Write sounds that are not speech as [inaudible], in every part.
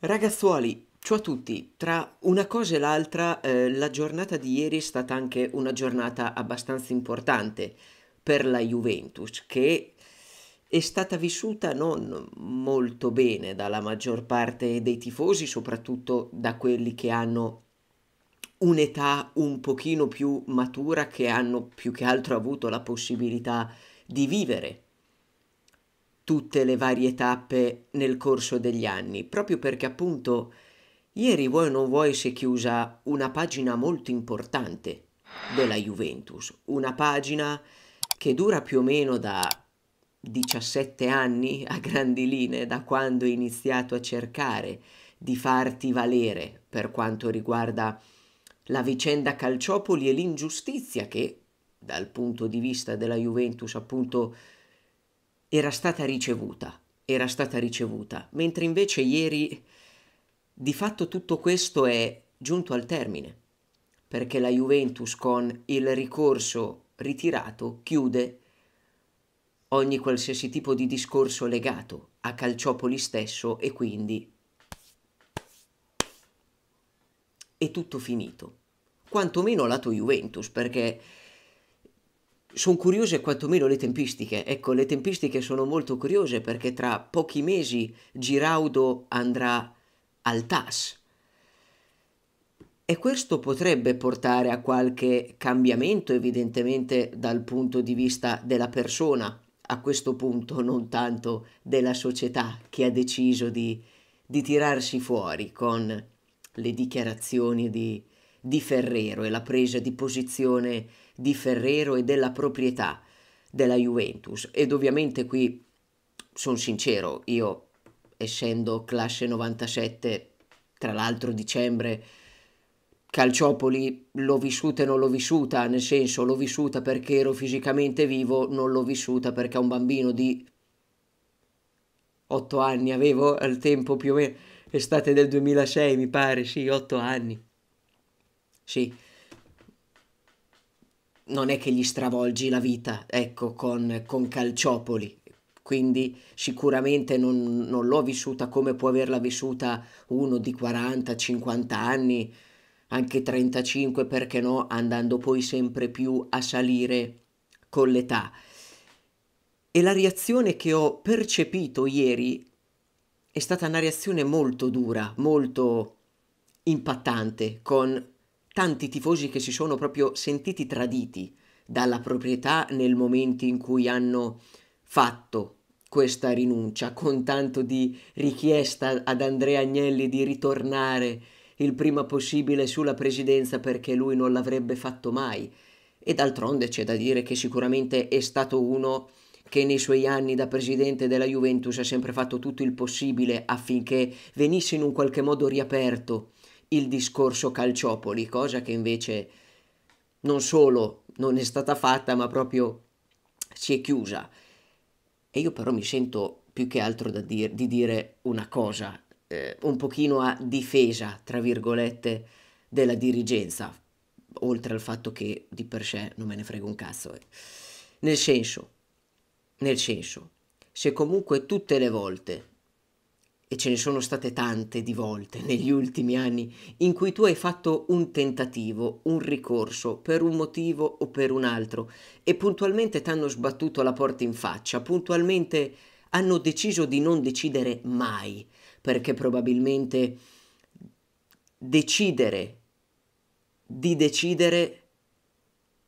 Ragazzuoli, ciao a tutti. Tra una cosa e l'altra, eh, la giornata di ieri è stata anche una giornata abbastanza importante per la Juventus, che è stata vissuta non molto bene dalla maggior parte dei tifosi, soprattutto da quelli che hanno un'età un pochino più matura, che hanno più che altro avuto la possibilità di vivere tutte le varie tappe nel corso degli anni, proprio perché appunto ieri vuoi o non vuoi si è chiusa una pagina molto importante della Juventus, una pagina che dura più o meno da 17 anni a grandi linee, da quando hai iniziato a cercare di farti valere per quanto riguarda la vicenda calciopoli e l'ingiustizia che dal punto di vista della Juventus appunto era stata ricevuta, era stata ricevuta, mentre invece ieri di fatto tutto questo è giunto al termine, perché la Juventus con il ricorso ritirato chiude ogni qualsiasi tipo di discorso legato a Calciopoli stesso e quindi è tutto finito, quantomeno lato Juventus, perché sono curiose quantomeno le tempistiche. Ecco, le tempistiche sono molto curiose perché tra pochi mesi Giraudo andrà al TAS. E questo potrebbe portare a qualche cambiamento, evidentemente, dal punto di vista della persona, a questo punto non tanto della società che ha deciso di, di tirarsi fuori con le dichiarazioni di, di Ferrero e la presa di posizione di Ferrero e della proprietà della Juventus. Ed ovviamente qui sono sincero, io essendo classe 97, tra l'altro dicembre, Calciopoli l'ho vissuta e non l'ho vissuta, nel senso l'ho vissuta perché ero fisicamente vivo, non l'ho vissuta perché un bambino di 8 anni avevo al tempo più o meno, estate del 2006 mi pare, sì, 8 anni. Sì, non è che gli stravolgi la vita, ecco, con, con Calciopoli. Quindi sicuramente non, non l'ho vissuta come può averla vissuta uno di 40, 50 anni, anche 35, perché no, andando poi sempre più a salire con l'età. E la reazione che ho percepito ieri è stata una reazione molto dura, molto impattante, con tanti tifosi che si sono proprio sentiti traditi dalla proprietà nel momento in cui hanno fatto questa rinuncia, con tanto di richiesta ad Andrea Agnelli di ritornare il prima possibile sulla presidenza perché lui non l'avrebbe fatto mai. E d'altronde c'è da dire che sicuramente è stato uno che nei suoi anni da presidente della Juventus ha sempre fatto tutto il possibile affinché venisse in un qualche modo riaperto il discorso calciopoli, cosa che invece non solo non è stata fatta, ma proprio si è chiusa. E io però mi sento più che altro dir, di dire una cosa, eh, un pochino a difesa, tra virgolette, della dirigenza, oltre al fatto che di per sé non me ne frega un cazzo. Eh. Nel senso, nel senso, se comunque tutte le volte e ce ne sono state tante di volte negli ultimi anni in cui tu hai fatto un tentativo, un ricorso per un motivo o per un altro e puntualmente ti hanno sbattuto la porta in faccia, puntualmente hanno deciso di non decidere mai, perché probabilmente decidere di decidere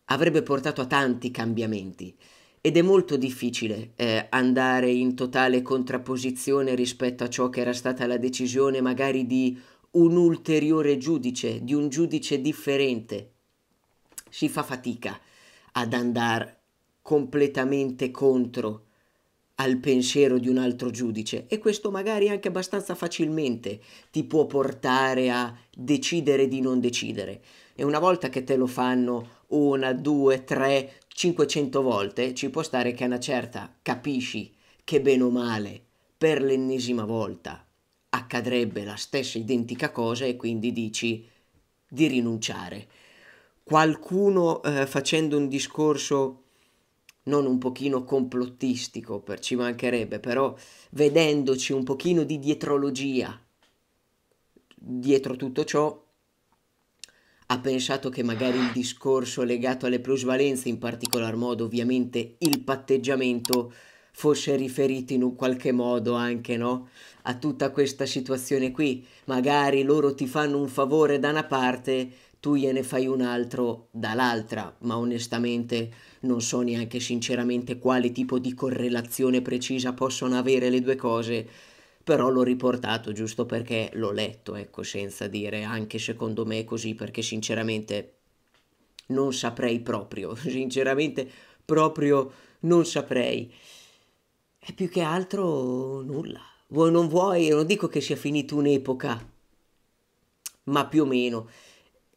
avrebbe portato a tanti cambiamenti ed è molto difficile eh, andare in totale contrapposizione rispetto a ciò che era stata la decisione magari di un ulteriore giudice, di un giudice differente. Si fa fatica ad andare completamente contro al pensiero di un altro giudice e questo magari anche abbastanza facilmente ti può portare a decidere di non decidere. E una volta che te lo fanno una, due, tre, cinquecento volte, ci può stare che a una certa capisci che bene o male, per l'ennesima volta, accadrebbe la stessa identica cosa e quindi dici di rinunciare. Qualcuno eh, facendo un discorso non un pochino complottistico, per ci mancherebbe, però vedendoci un pochino di dietrologia dietro tutto ciò, ha pensato che magari il discorso legato alle plusvalenze, in particolar modo ovviamente il patteggiamento, fosse riferito in un qualche modo anche no? a tutta questa situazione qui. Magari loro ti fanno un favore da una parte, tu gliene fai un altro dall'altra, ma onestamente non so neanche sinceramente quale tipo di correlazione precisa possono avere le due cose, però l'ho riportato giusto perché l'ho letto, ecco, senza dire anche secondo me così, perché sinceramente non saprei proprio, [laughs] sinceramente proprio non saprei. E più che altro nulla. Vuoi non vuoi, non dico che sia finita un'epoca, ma più o meno.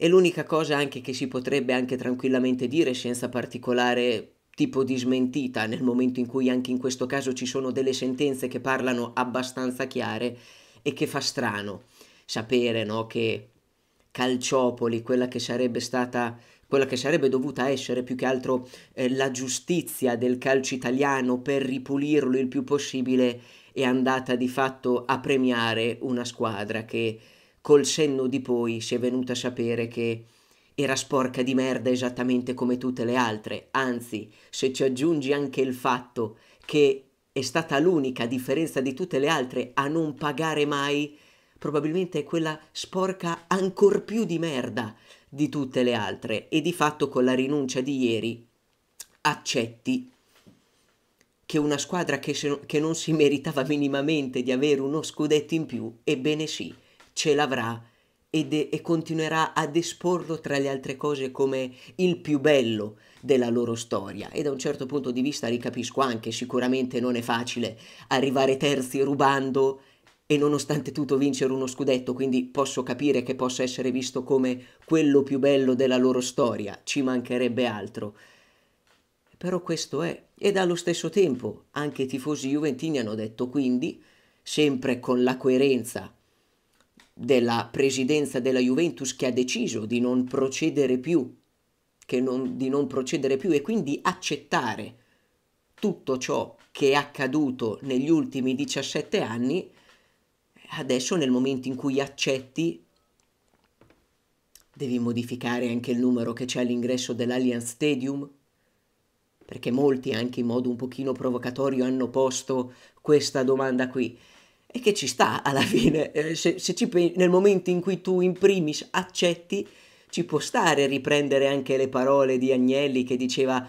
E l'unica cosa anche che si potrebbe anche tranquillamente dire senza particolare tipo di smentita, nel momento in cui anche in questo caso ci sono delle sentenze che parlano abbastanza chiare e che fa strano sapere no, che Calciopoli, quella che sarebbe stata quella che sarebbe dovuta essere più che altro eh, la giustizia del calcio italiano per ripulirlo il più possibile, è andata di fatto a premiare una squadra che col senno di poi si è venuta a sapere che era sporca di merda esattamente come tutte le altre, anzi, se ci aggiungi anche il fatto che è stata l'unica, a differenza di tutte le altre, a non pagare mai, probabilmente è quella sporca ancor più di merda di tutte le altre e di fatto con la rinuncia di ieri accetti che una squadra che, se, che non si meritava minimamente di avere uno scudetto in più, ebbene sì, ce l'avrà e, e continuerà ad esporlo tra le altre cose come il più bello della loro storia e da un certo punto di vista ricapisco anche, sicuramente non è facile arrivare terzi rubando e nonostante tutto vincere uno scudetto, quindi posso capire che possa essere visto come quello più bello della loro storia, ci mancherebbe altro. Però questo è, ed allo stesso tempo anche i tifosi juventini hanno detto quindi, sempre con la coerenza della presidenza della Juventus che ha deciso di non procedere più, non, di non procedere più e quindi accettare tutto ciò che è accaduto negli ultimi 17 anni, adesso nel momento in cui accetti devi modificare anche il numero che c'è all'ingresso dell'Allianz Stadium, perché molti anche in modo un pochino provocatorio hanno posto questa domanda qui e che ci sta alla fine, eh, se, se ci, nel momento in cui tu in primis accetti, ci può stare riprendere anche le parole di Agnelli che diceva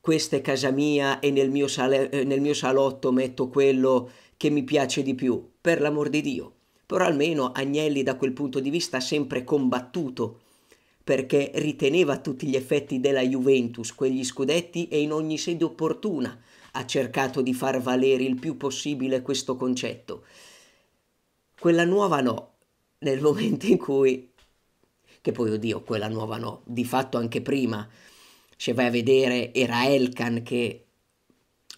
questa è casa mia e nel mio, sale, eh, nel mio salotto metto quello che mi piace di più, per l'amor di Dio. Però almeno Agnelli da quel punto di vista ha sempre combattuto perché riteneva tutti gli effetti della Juventus quegli scudetti e in ogni sede opportuna ha cercato di far valere il più possibile questo concetto. Quella nuova no, nel momento in cui, che poi oddio, quella nuova no, di fatto anche prima, se vai a vedere era Elkan che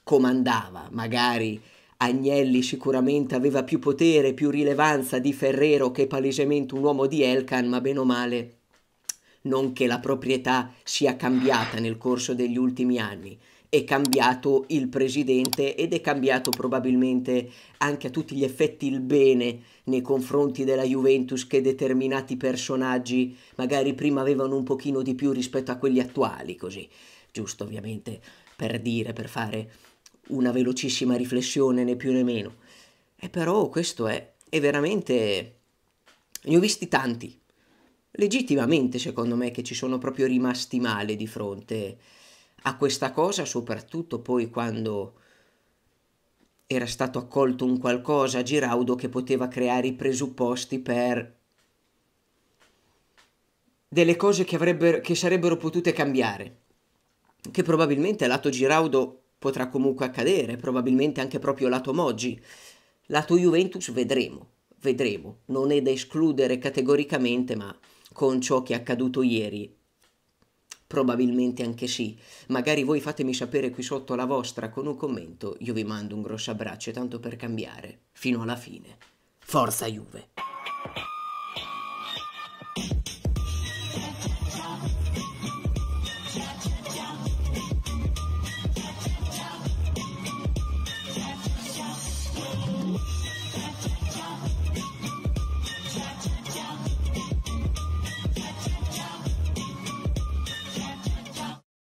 comandava, magari Agnelli sicuramente aveva più potere, più rilevanza di Ferrero che palesemente un uomo di Elkan, ma bene o male non che la proprietà sia cambiata nel corso degli ultimi anni è cambiato il presidente ed è cambiato probabilmente anche a tutti gli effetti il bene nei confronti della Juventus che determinati personaggi magari prima avevano un pochino di più rispetto a quelli attuali, così giusto ovviamente per dire, per fare una velocissima riflessione né più né meno. E però questo è, è veramente... ne ho visti tanti, legittimamente secondo me che ci sono proprio rimasti male di fronte a questa cosa, soprattutto poi quando era stato accolto un qualcosa a Giraudo che poteva creare i presupposti per delle cose che, avrebbero, che sarebbero potute cambiare, che probabilmente lato Giraudo potrà comunque accadere, probabilmente anche proprio lato Moggi. Lato Juventus vedremo, vedremo, non è da escludere categoricamente, ma con ciò che è accaduto ieri Probabilmente anche sì. Magari voi fatemi sapere qui sotto la vostra con un commento, io vi mando un grosso abbraccio tanto per cambiare, fino alla fine. Forza Juve!